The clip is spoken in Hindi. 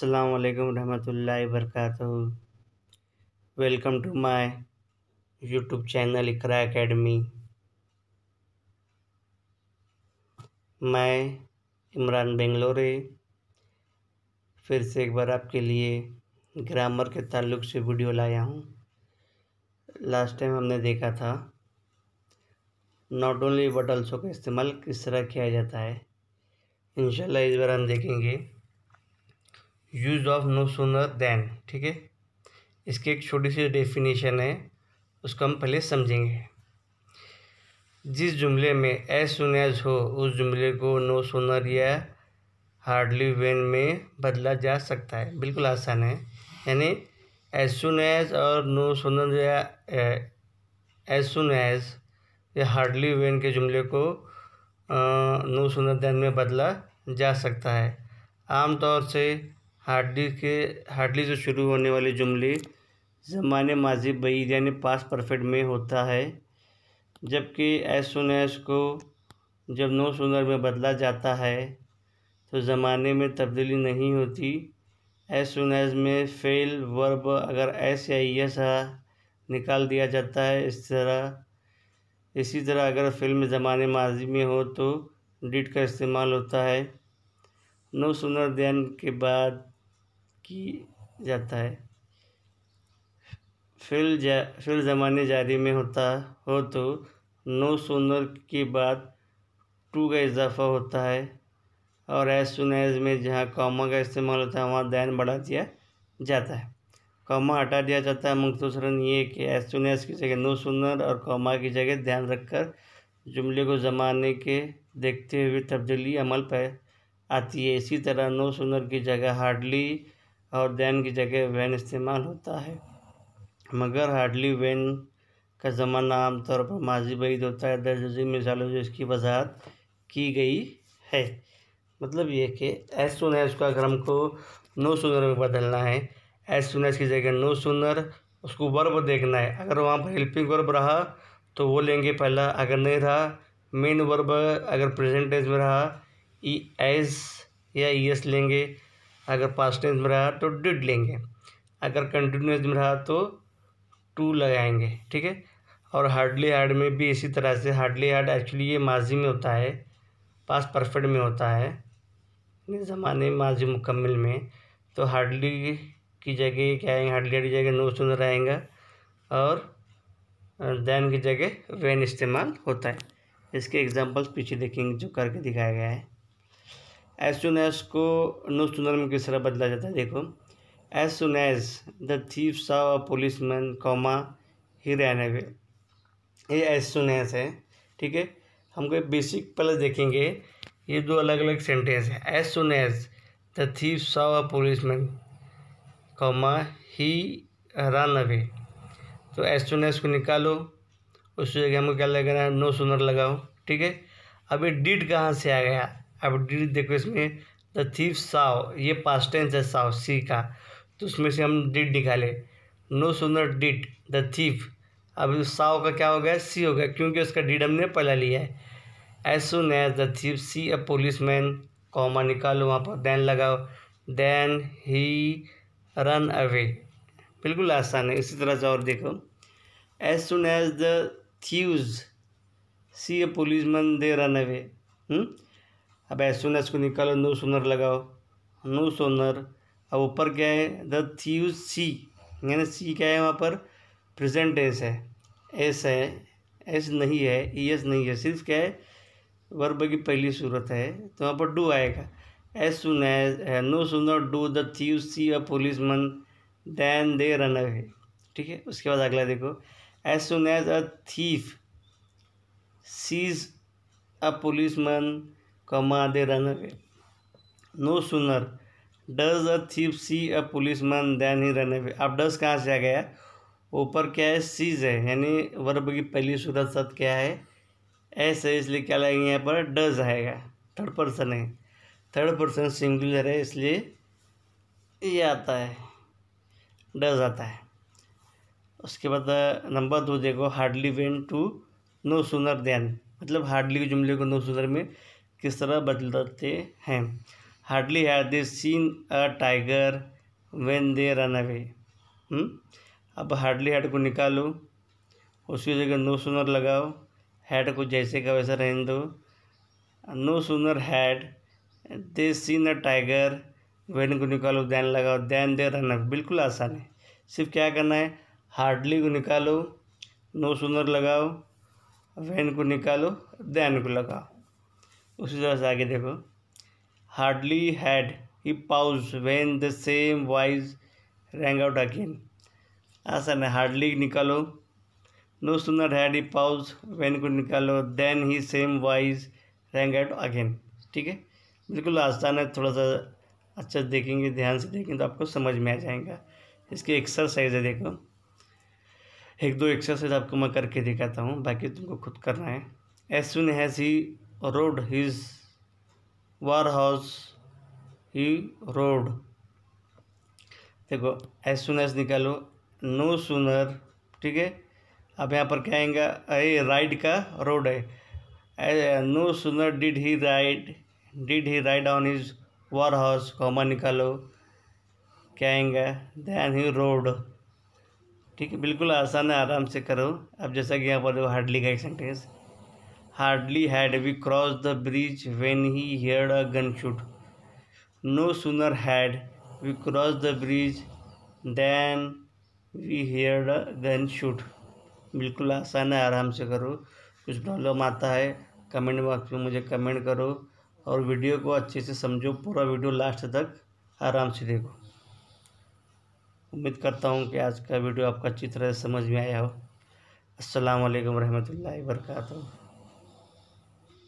अस्सलाम वालेकुम रहमतुल्लाहि welcome to my YouTube channel Iqra academy मैं इमरान बेंगलोरे फिर से एक बार आपके लिए ग्रामर के ताल्लुक से वीडियो लाया हूँ लास्ट टाइम हमने देखा था नॉट ओनली बट का इस्तेमाल किस तरह किया जाता है इंशाल्लाह इस बार हम देखेंगे use of no sooner than ठीक है इसकी एक छोटी सी डेफिनेशन है उसको हम पहले समझेंगे जिस जुमले में एज सुन एज हो उस जुमले को नो सोनर या हार्डली वेन में बदला जा सकता है बिल्कुल आसान है यानी एज सुन एज और नो सोनर या एज सुन एज या हार्डली वेन के जुमले को नो सुनर दैन में बदला जा सकता है आमतौर से हार्डली के हार्डली से शुरू होने वाले जुमले ज़माने माजी बईद यानी पास परफेक्ट में होता है जबकि ऐस सुन ऐस को जब नो सुनर में बदला जाता है तो ज़माने में तब्दीली नहीं होती एस सुन एज में फेल वर्ब अगर एस या यस निकाल दिया जाता है इस तरह इसी तरह अगर फिल्म ज़माने माजी में हो तो डिट का इस्तेमाल होता है नो सुनर दैन के बाद की जाता है फिल जा फिल ज़माने जारी में होता हो तो नो सोनर के बाद टू का इजाफा होता है और एज सुन एज में जहाँ कॉमा का इस्तेमाल होता है वहाँ दैन बढ़ा दिया जाता है कॉमा हटा दिया जाता है मुख्तसरन ये कि एज सुन एज की जगह नो सुनर और कॉमा की जगह ध्यान रखकर जुमले को जमाने के देखते हुए तब्दीली अमल पर आती है इसी तरह नो सुनर की जगह हार्डली और दैन की जगह वैन इस्तेमाल होता है मगर हार्डली वैन का ज़माना आमतौर पर माजी बैद होता है दर्ज मिसालों जो इसकी वजाहत की गई है मतलब ये कि एज सुन है उसका अगर हमको नो सुनर में बदलना है एज सुन की जगह नो सुनर उसको वर्ब देखना है अगर वहाँ पर हेल्पिंग वर्ब रहा तो वो लेंगे पहला अगर नहीं रहा मेन वर्ब अगर प्रेजेंट टेंस में रहा ई एस या ई एस लेंगे अगर पास टेंस में रहा तो डिड लेंगे अगर कंटिन्यूस में रहा तो टू लगाएंगे ठीक है और हार्डली हार्ड में भी इसी तरह से हार्डली हार्ड एक्चुअली ये माजी में होता है पास परफेक्ट में होता है ज़माने में माजी मुकम्मल में तो हार्डली की जगह क्या आएंगे हार्डली हार्ड की जगह नो सुन रहेंगे और दैन की जगह वैन इस्तेमाल होता है इसके एग्जांपल्स पीछे देखेंगे जो करके दिखाया गया है एज सुन एज को नो सुनर में किस तरह बदला जाता है देखो as soon as the thief saw policeman comma he ran away ये एज सुन एज है ठीक है हमको बेसिक पहले देखेंगे ये दो अलग अलग सेंटेंस है as soon as the thief saw policeman comma he ran away तो एज सुन एज को निकालो उस जगह हमको क्या लगाना है नो सुनर लगाओ ठीक है अब ये कहाँ से आ गया अब डी देखो इसमें द थीफ साव ये पास टेंस है साव सी का तो उसमें से हम डिड निकाले no sooner did the thief अब साव का क्या हो गया सी हो गया क्योंकि उसका डिड हमने पहला लिया है as soon as the thief saw a policeman comma निकालो वहाँ पर देन लगाओ देन ही रन अवे बिल्कुल आसान है इसी तरह से और देखो as soon as the thief saw a policeman they ran away अब एस सुन एस को निकालो नो सोनर लगाओ नो सोनर अब ऊपर क्या है द थी सी यानी सी क्या है वहाँ पर प्रेजेंट एस है एस है एस नहीं है ई एस नहीं है सिर्फ क्या है वर्ब की पहली सूरत है तो वहाँ पर डू आएगा as soon as no sooner do the thief see a policeman than they ran away ठीक है उसके बाद अगला देखो as soon as a thief sees a policeman comma they run no sooner does a thief see a policeman than he ran away अब डज कहाँ से आ गया ऊपर क्या है सीज है यानी वर्ब की पहली सूरत सत क्या है एस है इसलिए क्या लगेंगे यहाँ पर डज आएगा थर्ड पर्सन है थर्ड पर्सन सिंगुलर है इसलिए ये आता है डज आता है उसके बाद नंबर दो देखो hardly when to no sooner than मतलब हार्डली के जुमले को नो सुनर में किस तरह बदलते हैं hardly have they seen a tiger when they ran away hmm? अब हार्डली हेड को निकालो उसकी जगह नो सुनर लगाओ हेड को जैसे का वैसा रहने दो no sooner had they seen a tiger when को निकालो दैन लगाओ दैन दे रन अवे बिल्कुल आसान है सिर्फ क्या करना है हार्डली को निकालो नो सुनर लगाओ वेन को निकालो दैन को लगाओ उसी तरह से आगे देखो hardly had he paused when the same voice rang out again आसान है हार्डली निकालो no sooner had he paused when को निकालो then he same voice rang out again ठीक है बिल्कुल आसान है थोड़ा सा अच्छा देखेंगे ध्यान से देखेंगे तो आपको समझ में आ जाएगा इसकी एक्सरसाइज है देखो एक दो एक्सरसाइज आपको मैं करके दिखाता हूँ बाकी तुमको खुद करना है as soon as as rode his war horse he rode देखो एज सुन एज निकालो नो सुनर ठीक है अब यहाँ पर क्या आएगा अरे राइड का रोड है no sooner did he ride did he ride on his war horse comma निकालो क्या आएगा दैन ही रोड ठीक है बिल्कुल आसान है आराम से करो अब जैसा कि यहाँ पर देखो हार्डली का एक sentence Hardly had we crossed the bridge when he heard a gunshot. No sooner had we crossed the bridge than we heard a gunshot. बिल्कुल आसान है आराम से करो कुछ प्रॉब्लम आता है कमेंट बॉक्स में मुझे कमेंट करो और वीडियो को अच्छे से समझो पूरा वीडियो लास्ट तक आराम से देखो उम्मीद करता हूँ कि आज का वीडियो आपको अच्छी तरह समझ में आया हो असलकम वरहमल वर्का